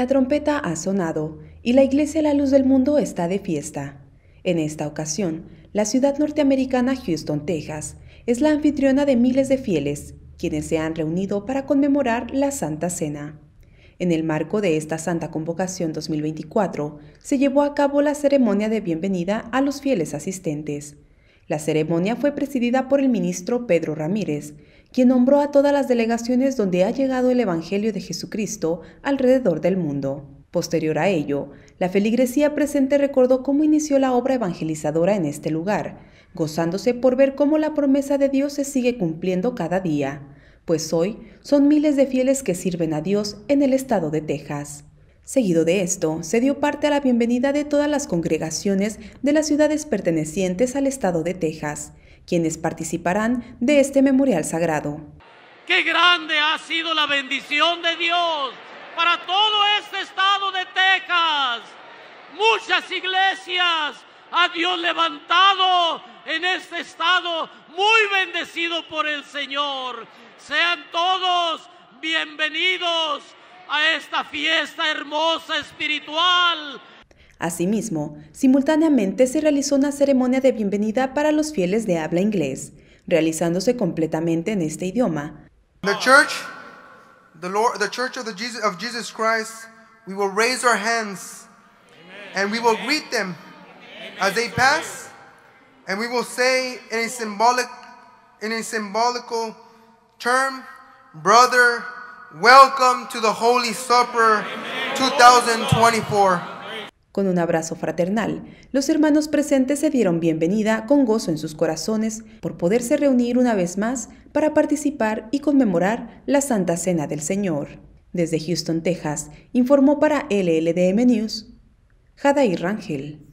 La trompeta ha sonado y la Iglesia La Luz del Mundo está de fiesta. En esta ocasión, la ciudad norteamericana Houston, Texas, es la anfitriona de miles de fieles, quienes se han reunido para conmemorar la Santa Cena. En el marco de esta Santa Convocación 2024, se llevó a cabo la ceremonia de bienvenida a los fieles asistentes, la ceremonia fue presidida por el ministro Pedro Ramírez, quien nombró a todas las delegaciones donde ha llegado el Evangelio de Jesucristo alrededor del mundo. Posterior a ello, la feligresía presente recordó cómo inició la obra evangelizadora en este lugar, gozándose por ver cómo la promesa de Dios se sigue cumpliendo cada día, pues hoy son miles de fieles que sirven a Dios en el estado de Texas. Seguido de esto, se dio parte a la bienvenida de todas las congregaciones de las ciudades pertenecientes al estado de Texas, quienes participarán de este memorial sagrado. ¡Qué grande ha sido la bendición de Dios para todo este estado de Texas! Muchas iglesias ha Dios levantado en este estado, muy bendecido por el Señor. Sean todos bienvenidos a esta fiesta hermosa espiritual. Asimismo, simultáneamente se realizó una ceremonia de bienvenida para los fieles de habla inglés, realizándose completamente en este idioma. The church, the Lord, the church of, Jesus, of Jesus Christ, we will raise our hands and we will greet them as they pass and we will say in a symbolic in a symbolical term, brother, Welcome to the Holy Supper 2024. Con un abrazo fraternal, los hermanos presentes se dieron bienvenida con gozo en sus corazones por poderse reunir una vez más para participar y conmemorar la Santa Cena del Señor. Desde Houston, Texas, informó para LLDM News, Jadair Rangel.